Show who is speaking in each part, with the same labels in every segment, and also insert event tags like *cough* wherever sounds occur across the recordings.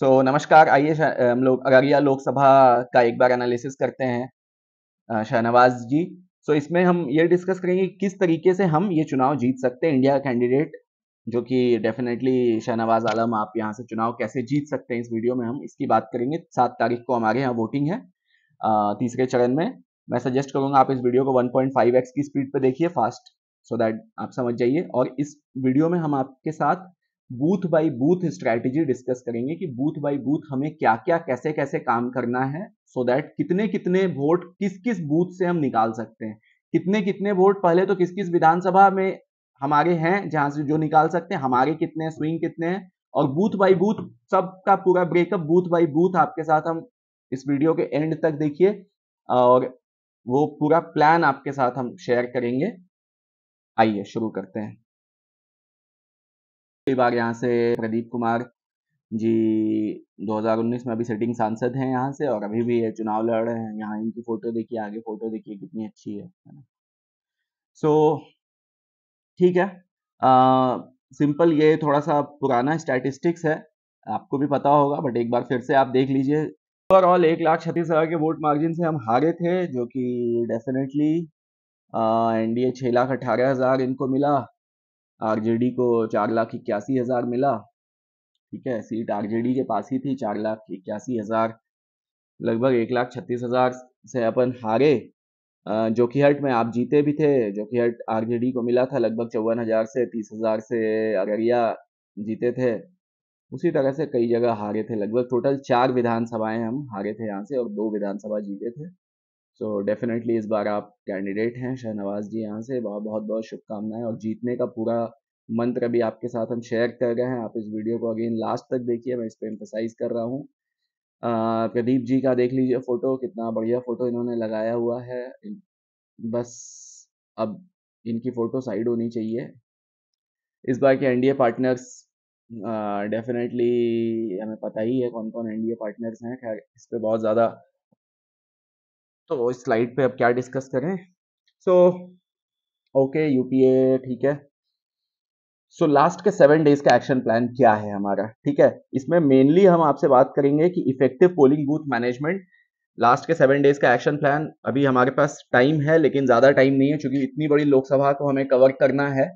Speaker 1: सो so, नमस्कार आइए हम लोग अररिया लोकसभा का एक बार एनालिसिस करते हैं शाहनवाज जी सो so, इसमें हम ये डिस्कस करेंगे कि किस तरीके से हम ये चुनाव जीत सकते हैं इंडिया कैंडिडेट जो कि डेफिनेटली शाहनवाज आलम आप यहाँ से चुनाव कैसे जीत सकते हैं इस वीडियो में हम इसकी बात करेंगे सात तारीख को हमारे यहाँ वोटिंग है तीसरे चरण में मैं सजेस्ट करूंगा आप इस वीडियो को 1.5x की स्पीड पर देखिए फास्ट सो so दैट आप समझ जाइए और इस वीडियो में हम आपके साथ booth by booth strategy discuss करेंगे कि बूथ बाय बूथ हमें क्या क्या कैसे कैसे काम करना है सो so दैट कितने कितने वोट किस किस बूथ से हम निकाल सकते हैं कितने कितने वोट पहले तो किस किस विधानसभा में हमारे हैं जहां से जो निकाल सकते हैं हमारे कितने हैं स्विंग कितने हैं और बूथ बाय बूथ सबका पूरा ब्रेकअप बूथ बाय बूथ आपके साथ हम इस वीडियो के एंड तक देखिए और वो पूरा प्लान आपके साथ हम शेयर करेंगे आइए शुरू करते हैं पहली बार यहाँ से प्रदीप कुमार जी 2019 में अभी सिटिंग सांसद हैं यहाँ से और अभी भी ये चुनाव लड़ रहे हैं यहाँ इनकी फ़ोटो देखिए आगे फ़ोटो देखिए कितनी अच्छी है सो so, ठीक है सिंपल ये थोड़ा सा पुराना स्टैटिस्टिक्स है आपको भी पता होगा बट एक बार फिर से आप देख लीजिए ओवरऑल एक लाख छत्तीस हज़ार के वोट मार्जिन से हम हारे थे जो कि डेफिनेटली एनडीए डी छः लाख अठारह हज़ार इनको मिला आरजेडी को चार लाख इक्यासी हज़ार मिला ठीक है सीट आरजेडी के पास ही थी चार लाख इक्यासी हज़ार लगभग एक लाख छत्तीस हज़ार से अपन हारे जोकीहट में आप जीते भी थे जोकीहट आरजेडी को मिला था लगभग चौवन हज़ार से तीस हज़ार से अररिया जीते थे उसी तरह से कई जगह हारे थे लगभग टोटल चार विधानसभाएं हम हारे थे यहाँ से और दो विधानसभा जीते थे सो so, डेफिनेटली इस बार आप कैंडिडेट हैं शहनवाज जी यहाँ से बहुत बहुत बहुत शुभकामनाएं और जीतने का पूरा मंत्र भी आपके साथ हम शेयर कर रहे हैं आप इस वीडियो को अगेन लास्ट तक देखिए मैं इस पर एम्फोसाइज कर रहा हूँ प्रदीप जी का देख लीजिए फोटो कितना बढ़िया फोटो इन्होंने लगाया हुआ है बस अब इनकी फोटो साइड होनी चाहिए इस बार के एनडीए पार्टनर्स डेफिनेटली हमें पता ही है कौन कौन एनडीए पार्टनर्स हैं खैर इस पर बहुत ज़्यादा तो इस स्लाइड पे अब क्या डिस्कस करें सो ओके यूपीए ठीक है सो so, लास्ट के सेवन डेज का एक्शन प्लान क्या है हमारा ठीक है इसमें मेनली हम आपसे बात करेंगे कि effective polling booth management last के सेवन डेज का एक्शन प्लान अभी हमारे पास टाइम है लेकिन ज़्यादा टाइम नहीं है क्योंकि इतनी बड़ी लोकसभा को हमें कवर करना है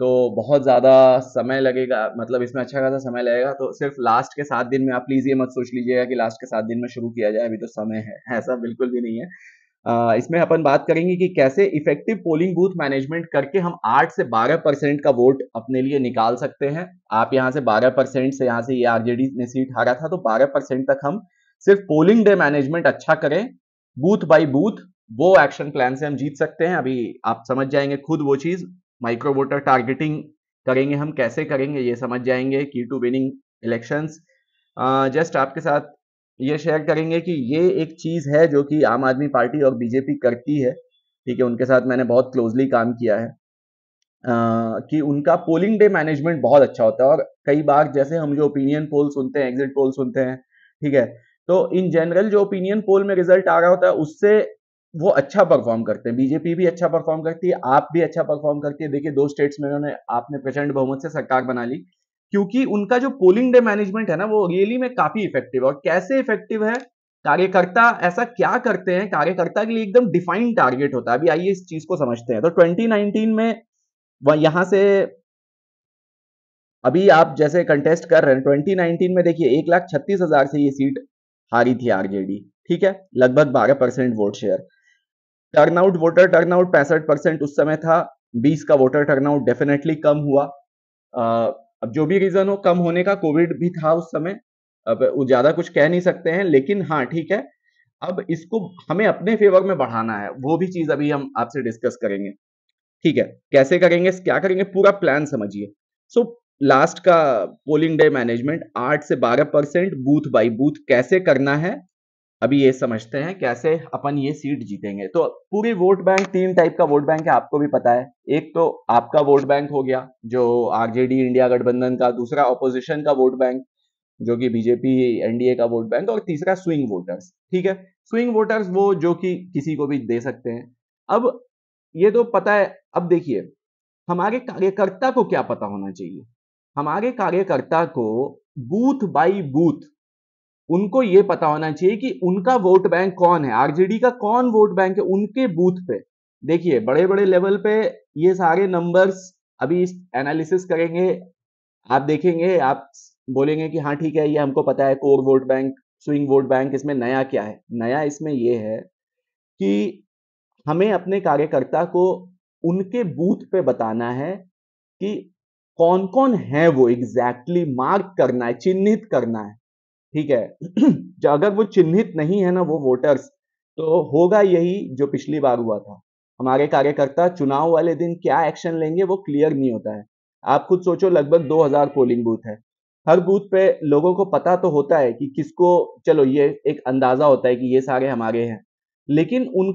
Speaker 1: तो बहुत ज़्यादा समय लगेगा मतलब इसमें अच्छा खासा समय लगेगा तो सिर्फ लास्ट के सात दिन में आप प्लीज़ ये मत सोच लीजिएगा कि लास्ट के सात दिन में शुरू किया जाए अभी तो समय है *laughs* ऐसा बिल्कुल भी नहीं है इसमें अपन बात करेंगे कि कैसे इफेक्टिव पोलिंग बूथ मैनेजमेंट करके हम आठ से बारह परसेंट का वोट अपने लिए निकाल सकते हैं आप यहाँ से बारह परसेंट से यहाँ से ये यह आरजेडी ने सीट हारा था तो बारह परसेंट तक हम सिर्फ पोलिंग डे मैनेजमेंट अच्छा करें बूथ बाई बूथ वो एक्शन प्लान से हम जीत सकते हैं अभी आप समझ जाएंगे खुद वो चीज़ माइक्रो वोटर टारगेटिंग करेंगे हम कैसे करेंगे ये समझ जाएंगे की टू विनिंग इलेक्शंस जस्ट आपके साथ ये शेयर करेंगे कि ये एक चीज़ है जो कि आम आदमी पार्टी और बीजेपी करती है ठीक है उनके साथ मैंने बहुत क्लोजली काम किया है Uh, कि उनका पोलिंग डे मैनेजमेंट बहुत अच्छा होता है और कई बार जैसे हम जो ओपिनियन पोल सुनते हैं एग्जिट पोल सुनते हैं ठीक है तो इन जनरल जो ओपिनियन पोल में रिजल्ट आ रहा होता है उससे वो अच्छा परफॉर्म करते हैं बीजेपी भी अच्छा परफॉर्म करती है आप भी अच्छा परफॉर्म करती है देखिए दो स्टेट्स में उन्होंने आपने प्रचंड बहुमत से सरकार बना ली क्योंकि उनका जो पोलिंग डे मैनेजमेंट है ना वो रियली में काफी इफेक्टिव है और कैसे इफेक्टिव है कार्यकर्ता ऐसा क्या करते हैं कार्यकर्ता के लिए एकदम डिफाइंड टारगेट होता है अभी आइए इस चीज को समझते हैं तो 2019 में यहां से अभी आप जैसे कंटेस्ट कर रहे हैं 2019 में देखिए एक लाख छत्तीस हजार से ये सीट हारी थी आरजेडी ठीक है लगभग बारह percent vote share turnout voter turnout पैंसठ परसेंट उस समय था बीस का वोटर टर्नआउट डेफिनेटली कम हुआ अब जो भी रीजन हो कम होने का कोविड भी था उस समय अब वो ज्यादा कुछ कह नहीं सकते हैं लेकिन हाँ ठीक है अब इसको हमें अपने फेवर में बढ़ाना है वो भी चीज अभी हम आपसे डिस्कस करेंगे ठीक है कैसे करेंगे क्या करेंगे पूरा प्लान समझिए सो लास्ट का पोलिंग डे मैनेजमेंट आठ से बारह परसेंट बूथ बाई बूथ कैसे करना है अभी ये समझते हैं कैसे अपन ये सीट जीतेंगे तो पूरी वोट बैंक तीन टाइप का वोट बैंक है आपको भी पता है एक तो आपका वोट बैंक हो गया जो आरजेडी इंडिया गठबंधन का दूसरा ऑपोजिशन का वोट बैंक जो कि बीजेपी एनडीए का वोट बैंक और तीसरा स्विंग वोटर्स ठीक है स्विंग वोटर्स वो जो कि किसी को भी दे सकते हैं अब ये तो पता है अब देखिए हमारे कार्यकर्ता को क्या पता होना चाहिए हमारे कार्यकर्ता को बूथ बाई बूथ उनको ये पता होना चाहिए कि उनका वोट बैंक कौन है आरजेडी का कौन वोट बैंक है उनके बूथ पे देखिए बड़े बड़े लेवल पे ये सारे नंबर्स अभी एनालिसिस करेंगे आप देखेंगे आप बोलेंगे कि हाँ ठीक है ये हमको पता है core vote bank swing vote bank इसमें नया क्या है नया इसमें ये है कि हमें अपने कार्यकर्ता को उनके बूथ पे बताना है कि कौन कौन है वो एग्जैक्टली exactly मार्क करना है चिन्हित करना है ठीक है *clears throat* अगर वो चिन्हित नहीं है ना वो वोटर्स तो होगा यही जो पिछली बार हुआ था हमारे कार्यकर्ता चुनाव वाले दिन क्या एक्शन लेंगे वो क्लियर नहीं होता है आप खुद सोचो लगभग 2000 पोलिंग बूथ है हर बूथ पे लोगों को पता तो होता है कि किसको चलो ये एक अंदाजा होता है कि ये सारे हमारे हैं लेकिन उन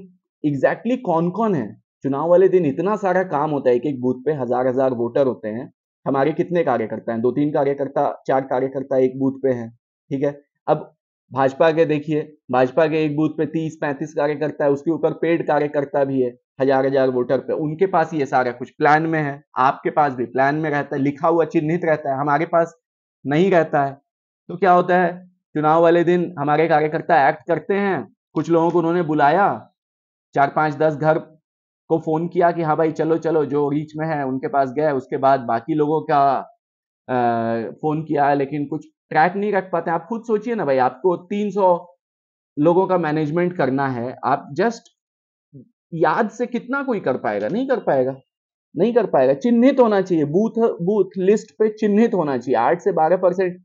Speaker 1: एग्जैक्टली exactly कौन कौन है चुनाव वाले दिन इतना सारा काम होता है कि एक बूथ पे हजार हजार वोटर होते हैं हमारे कितने कार्यकर्ता हैं दो तीन कार्यकर्ता चार कार्यकर्ता एक बूथ पे हैं ठीक है अब भाजपा के देखिए भाजपा के एक बूथ पे तीस पैंतीस कार्यकर्ता है उसके ऊपर पेड कार्यकर्ता भी है हजार हजार वोटर पे उनके पास ये सारा कुछ प्लान में है आपके पास भी प्लान में रहता है लिखा हुआ चिन्हित रहता है हमारे पास नहीं रहता है तो क्या होता है चुनाव वाले दिन हमारे कार्यकर्ता एक्ट करते हैं कुछ लोगों को उन्होंने बुलाया चार पांच दस घर को फोन किया कि हाँ भाई चलो चलो जो रीच में है उनके पास गए उसके बाद बाकी लोगों का आ, फोन किया लेकिन कुछ ट्रैक नहीं रख पाते आप खुद सोचिए ना भाई आपको 300 लोगों का मैनेजमेंट करना है आप जस्ट याद से कितना कोई कर पाएगा नहीं कर पाएगा नहीं कर पाएगा चिन्हित होना चाहिए बूथ बूथ लिस्ट पे चिन्हित होना चाहिए आठ से बारह परसेंट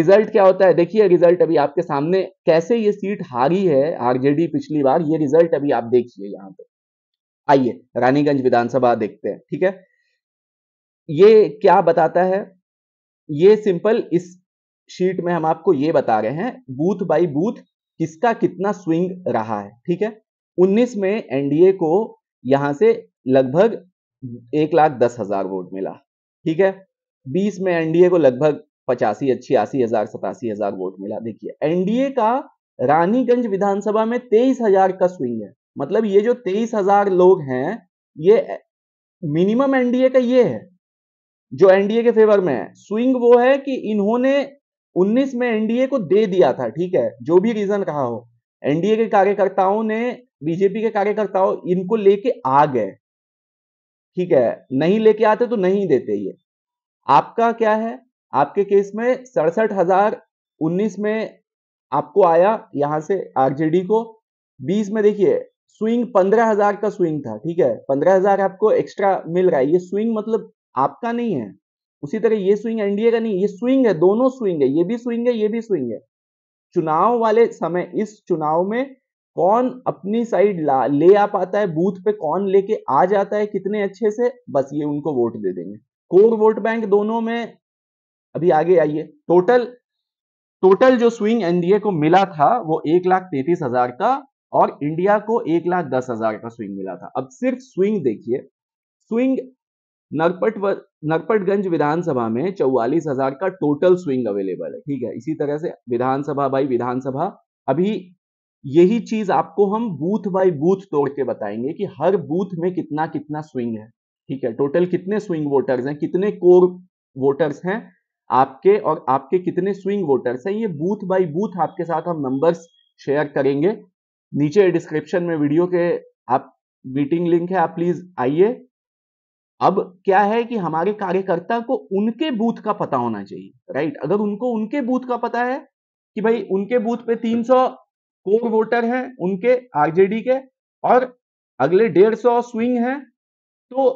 Speaker 1: रिजल्ट क्या होता है देखिए रिजल्ट अभी आपके सामने कैसे ये सीट हारी है आरजेडी पिछली बार ये रिजल्ट अभी आप देखिए यहाँ पे आइए रानीगंज विधानसभा देखते हैं ठीक है ये क्या बताता है ये सिंपल इस शीट में हम आपको ये बता रहे हैं बूथ बाय बूथ किसका कितना स्विंग रहा है ठीक है 19 में एनडीए को यहां से लगभग एक लाख दस हजार वोट मिला ठीक है 20 में एनडीए को लगभग पचासी छियासी हजार सतासी हजार वोट मिला देखिए एनडीए का रानीगंज विधानसभा में तेईस हजार का स्विंग है मतलब ये जो तेईस हजार लोग हैं ये मिनिमम एनडीए का ये है जो एनडीए के फेवर में है स्विंग वो है कि इन्होंने 19 में एनडीए को दे दिया था ठीक है जो भी रीजन कहा हो एनडीए के कार्यकर्ताओं ने बीजेपी के कार्यकर्ताओं इनको लेके आ गए ठीक है नहीं लेके आते तो नहीं देते ये आपका क्या है आपके केस में सड़सठ हजार उन्नीस में आपको आया यहां से आरजेडी को बीस में देखिए स्विंग पंद्रह हजार का स्विंग था ठीक है पंद्रह हजार आपको एक्स्ट्रा मिल रहा है ये स्विंग मतलब आपका नहीं है उसी तरह ये स्विंग एनडीए का नहीं ये स्विंग है दोनों स्विंग है ये भी स्विंग है ये भी स्विंग है चुनाव वाले समय इस चुनाव में कौन अपनी साइड ले आ पाता है बूथ पे कौन लेके आ जाता है कितने अच्छे से बस ये उनको वोट दे देंगे कोर वोट बैंक दोनों में अभी आगे आइए टोटल टोटल जो स्विंग एनडीए को मिला था वो एक लाख तैतीस हजार का और इंडिया को एक लाख दस हजार का स्विंग मिला था अब सिर्फ स्विंग देखिए स्विंग नरपट व, नरपटगंज विधानसभा में चौवालीस हजार का टोटल स्विंग अवेलेबल है ठीक है इसी तरह से विधानसभा बाई विधानसभा अभी यही चीज आपको हम बूथ बाई बूथ तोड़ के बताएंगे कि हर बूथ में कितना कितना स्विंग है ठीक है टोटल कितने स्विंग वोटर्स हैं कितने कोर वोटर्स हैं आपके और आपके कितने स्विंग वोटर्स हैं ये बूथ बाय बूथ आपके साथ हम नंबर्स शेयर करेंगे नीचे डिस्क्रिप्शन में वीडियो के आप मीटिंग लिंक है आप प्लीज आइए अब क्या है कि हमारे कार्यकर्ता को उनके बूथ का पता होना चाहिए राइट अगर उनको उनके बूथ का पता है कि भाई उनके बूथ पे 300 कोर वोटर हैं उनके आरजेडी के और अगले डेढ़ सौ स्विंग हैं तो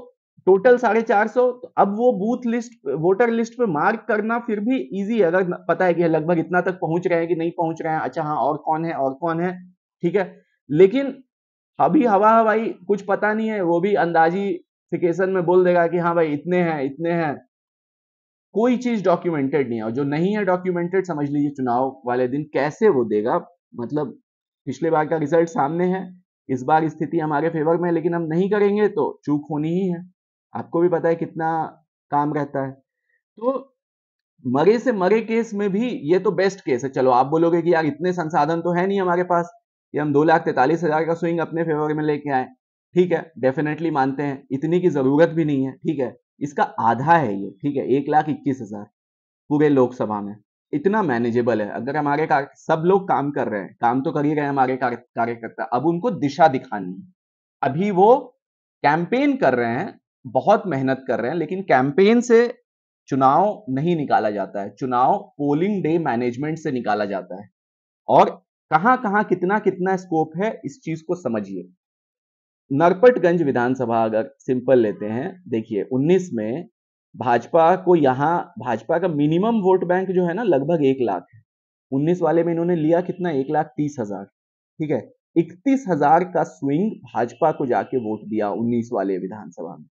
Speaker 1: टोटल साढ़े चार सौ तो अब वो बूथ लिस्ट वोटर लिस्ट पे मार्क करना फिर भी इजी है अगर पता है कि लगभग इतना तक पहुंच रहे हैं कि नहीं पहुंच रहे हैं अच्छा हाँ और कौन है और कौन है ठीक है लेकिन अभी हवा हवाई कुछ पता नहीं है वो भी अंदाजी नोटिफिकेशन में बोल देगा कि हाँ भाई इतने हैं इतने हैं कोई चीज डॉक्यूमेंटेड नहीं है और जो नहीं है डॉक्यूमेंटेड समझ लीजिए चुनाव वाले दिन कैसे वो देगा मतलब पिछले बार का रिजल्ट सामने है इस बार स्थिति हमारे फेवर में लेकिन हम नहीं करेंगे तो चूक होनी ही है आपको भी पता है कितना काम रहता है तो मरे से मरे केस में भी ये तो बेस्ट केस है चलो आप बोलोगे कि यार इतने संसाधन तो है नहीं हमारे पास कि हम दो लाख तैतालीस हजार का स्विंग अपने फेवर में लेके आए ठीक है डेफिनेटली मानते हैं इतनी की जरूरत भी नहीं है ठीक है इसका आधा है ये ठीक है एक लाख इक्कीस हजार पूरे लोकसभा में इतना मैनेजेबल है अगर हमारे सब लोग काम कर रहे हैं काम तो कर ही रहे हैं हमारे कार्यकर्ता अब उनको दिशा दिखानी है अभी वो कैंपेन कर रहे हैं बहुत मेहनत कर रहे हैं लेकिन कैंपेन से चुनाव नहीं निकाला जाता है चुनाव पोलिंग डे मैनेजमेंट से निकाला जाता है और कहां कहाँ कितना कितना स्कोप है इस चीज को समझिए नरपटगंज विधानसभा अगर सिंपल लेते हैं देखिए 19 में भाजपा को यहाँ भाजपा का मिनिमम वोट बैंक जो है ना लगभग एक लाख है उन्नीस वाले में इन्होंने लिया कितना एक लाख तीस हजार ठीक है इकतीस हजार का स्विंग भाजपा को जाके वोट दिया उन्नीस वाले विधानसभा में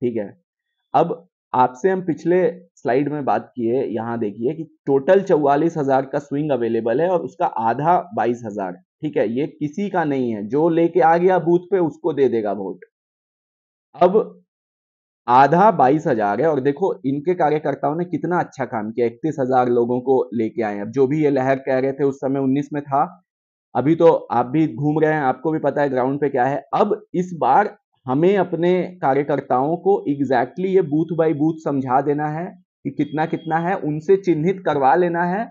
Speaker 1: ठीक है अब आपसे हम पिछले स्लाइड में बात किए यहाँ देखिए कि टोटल चौवालीस हजार का स्विंग अवेलेबल है और उसका आधा बाईस हजार है ठीक है ये किसी का नहीं है जो लेके आ गया बूथ पे उसको दे देगा वोट अब आधा बाईस हजार है और देखो इनके कार्यकर्ताओं ने कितना अच्छा काम किया इकतीस हजार लोगों को लेके आए अब जो भी ये लहर कह रहे थे उस समय उन्नीस में था अभी तो आप भी घूम रहे हैं आपको भी पता है ग्राउंड पे क्या है अब इस बार हमें अपने कार्यकर्ताओं को एग्जैक्टली exactly ये बूथ बाय बूथ समझा देना है कि कितना कितना है उनसे चिन्हित करवा लेना है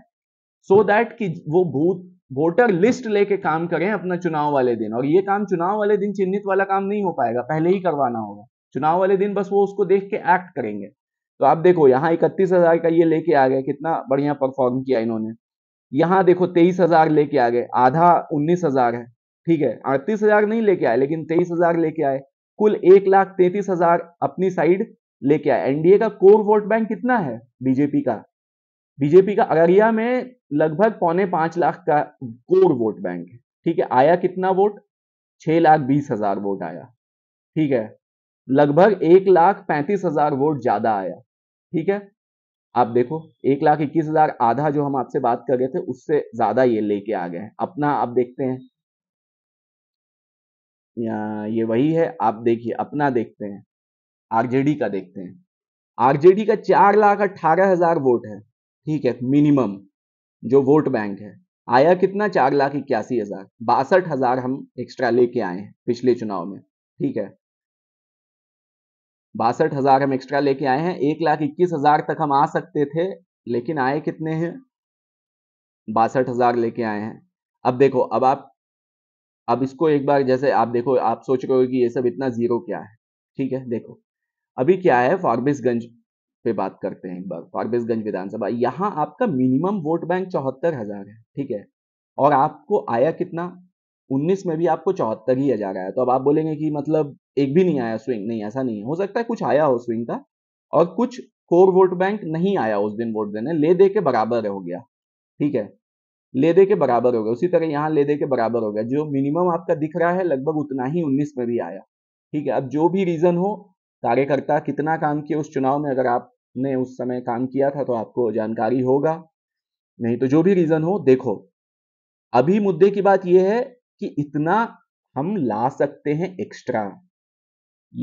Speaker 1: सो so दैट कि वो बूथ वोटर लिस्ट लेके काम करें अपना चुनाव वाले दिन और ये काम चुनाव वाले दिन चिन्हित वाला काम नहीं हो पाएगा पहले ही करवाना होगा चुनाव वाले दिन बस वो उसको देख के एक्ट करेंगे तो आप देखो यहाँ इकतीस हजार का ये लेके आ गए कितना बढ़िया परफॉर्म किया इन्होंने यहाँ देखो तेईस हजार लेके आ गए आधा उन्नीस हजार है ठीक है अड़तीस हजार नहीं लेके आए लेकिन तेईस हजार लेके आए कुल एक लाख तैतीस हजार अपनी साइड लेके आए एनडीए का कोर वोट बैंक कितना है बीजेपी का बीजेपी का अररिया में लगभग पौने पांच लाख का कोर वोट बैंक है ठीक है आया कितना वोट छह लाख बीस हजार वोट आया ठीक है लगभग एक लाख पैंतीस हजार वोट ज्यादा आया ठीक है आप देखो एक लाख इक्कीस हजार आधा जो हम आपसे बात कर रहे थे उससे ज्यादा ये लेके आ गए अपना आप देखते हैं ये वही है आप देखिए अपना देखते हैं आरजेडी का देखते हैं आरजेडी का चार लाख अट्ठारह हजार वोट है ठीक है मिनिमम जो वोट बैंक है आया कितना चार लाख इक्यासी हजार बासठ हजार हम एक्स्ट्रा लेके आए हैं पिछले चुनाव में ठीक है बासठ हजार हम एक्स्ट्रा लेके आए हैं एक लाख इक्कीस हजार तक हम आ सकते थे लेकिन आए कितने हैं बासठ हजार लेके आए हैं अब देखो अब आप अब इसको एक बार जैसे आप देखो आप सोच रहे हो कि ये सब इतना जीरो क्या है ठीक है देखो अभी क्या है फारबिसगंज पे बात करते हैं एक बार फारबिसगंज विधानसभा यहाँ आपका मिनिमम वोट बैंक चौहत्तर हजार है ठीक है और आपको आया कितना उन्नीस में भी आपको चौहत्तर ही हजार आया तो अब आप बोलेंगे कि मतलब एक भी नहीं आया स्विंग नहीं ऐसा नहीं हो सकता है कुछ आया हो स्विंग का और कुछ कोर वोट बैंक नहीं आया उस दिन वोट देने ले दे के बराबर हो गया ठीक है ले दे के बराबर हो गया उसी तरह यहाँ ले दे के बराबर हो गया जो मिनिमम आपका दिख रहा है लगभग उतना ही उन्नीस में भी आया ठीक है अब जो भी रीजन हो कार्यकर्ता कितना काम किया उस चुनाव में अगर आप ने उस समय काम किया था तो आपको जानकारी होगा नहीं तो जो भी रीजन हो देखो अभी मुद्दे की बात यह है कि इतना हम ला सकते हैं एक्स्ट्रा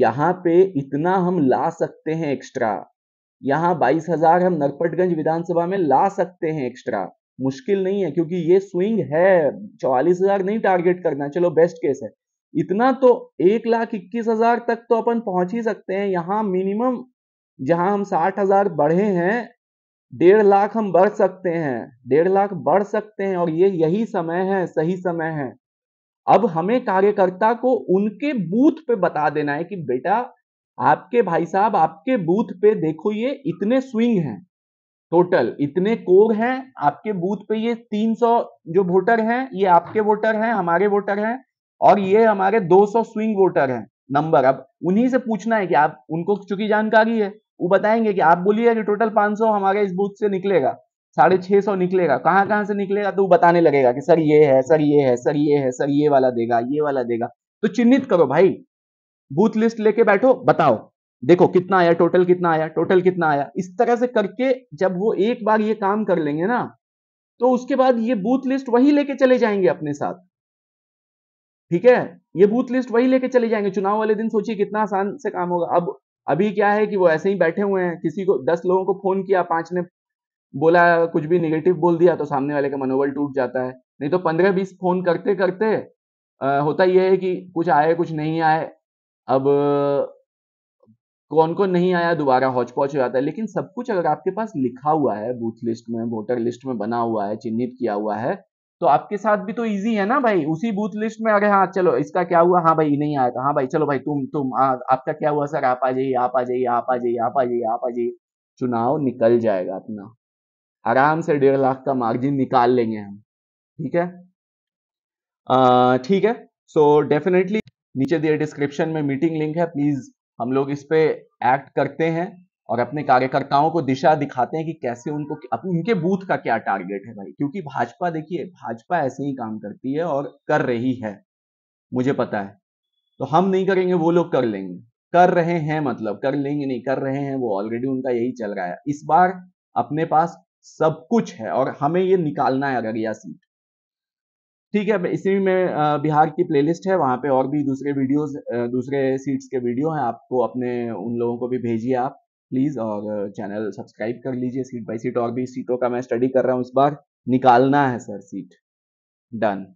Speaker 1: यहां पे इतना हम ला सकते हैं एक्स्ट्रा यहां बाईस हजार हम नरपटगंज विधानसभा में ला सकते हैं एक्स्ट्रा मुश्किल नहीं है क्योंकि ये स्विंग है चौवालीस हजार नहीं टारगेट करना चलो बेस्ट केस है इतना तो एक लाख इक्कीस हजार तक तो अपन पहुंच ही सकते हैं यहां मिनिमम जहां हम साठ हजार बढ़े हैं डेढ़ लाख हम बढ़ सकते हैं डेढ़ लाख बढ़ सकते हैं और ये यही समय है सही समय है अब हमें कार्यकर्ता को उनके बूथ पे बता देना है कि बेटा आपके भाई साहब आपके बूथ पे देखो ये इतने स्विंग हैं टोटल इतने कोर हैं आपके बूथ पे ये 300 जो वोटर हैं ये आपके वोटर हैं हमारे वोटर हैं और ये हमारे 200 स्विंग वोटर हैं नंबर अब उन्हीं से पूछना है कि आप उनको चूंकि जानकारी है वो बताएंगे कि आप बोलिए कि टोटल 500 हमारे इस बूथ से निकलेगा साढ़े छह सौ निकलेगा कहाँ कहाँ से निकलेगा तो वो बताने लगेगा कि सर ये है सर ये है सर ये है सर ये वाला देगा ये वाला देगा तो चिन्हित करो भाई बूथ लिस्ट लेके बैठो बताओ देखो कितना आया टोटल कितना आया टोटल कितना आया इस तरह से करके जब वो एक बार ये काम कर लेंगे ना तो उसके बाद ये बूथ लिस्ट वही लेके चले जाएंगे अपने साथ ठीक है ये बूथ लिस्ट वही लेके चले जाएंगे चुनाव वाले दिन सोचिए कितना आसान से काम होगा अब अभी क्या है कि वो ऐसे ही बैठे हुए हैं किसी को दस लोगों को फोन किया पांच ने बोला कुछ भी निगेटिव बोल दिया तो सामने वाले का मनोबल टूट जाता है नहीं तो पंद्रह बीस फोन करते करते आ, होता यह है कि कुछ आए कुछ नहीं आए अब कौन कौन नहीं आया दोबारा हौच पौच हो जाता है लेकिन सब कुछ अगर आपके पास लिखा हुआ है बूथ लिस्ट में वोटर लिस्ट में बना हुआ है चिन्हित किया हुआ है तो आपके साथ भी तो इजी है ना भाई उसी बूथ लिस्ट में अगर हाँ चलो इसका क्या हुआ हाँ भाई नहीं आया था तो, हाँ भाई चलो भाई तुम तुम आ, आपका क्या हुआ सर आप आ जाइए आप आ जाइए आप आ जाइए आप आ जाइए आप आ जाइए चुनाव निकल जाएगा अपना आराम से डेढ़ लाख का मार्जिन निकाल लेंगे हम ठीक है ठीक है सो so, डेफिनेटली नीचे दिए डिस्क्रिप्शन में मीटिंग लिंक है प्लीज हम लोग इस पे एक्ट करते हैं और अपने कार्यकर्ताओं को दिशा दिखाते हैं कि कैसे उनको अपने उनके बूथ का क्या टारगेट है भाई क्योंकि भाजपा देखिए भाजपा ऐसे ही काम करती है और कर रही है मुझे पता है तो हम नहीं करेंगे वो लोग कर लेंगे कर रहे हैं मतलब कर लेंगे नहीं कर रहे हैं वो ऑलरेडी उनका यही चल रहा है इस बार अपने पास सब कुछ है और हमें ये निकालना है अररिया सीट ठीक है इसी में बिहार की प्लेलिस्ट है वहां पे और भी दूसरे वीडियोस दूसरे सीट्स के वीडियो हैं आपको अपने उन लोगों को भी भेजिए आप प्लीज़ और चैनल uh, सब्सक्राइब कर लीजिए सीट बाई सीट और भी सीटों का मैं स्टडी कर रहा हूँ इस बार निकालना है सर सीट डन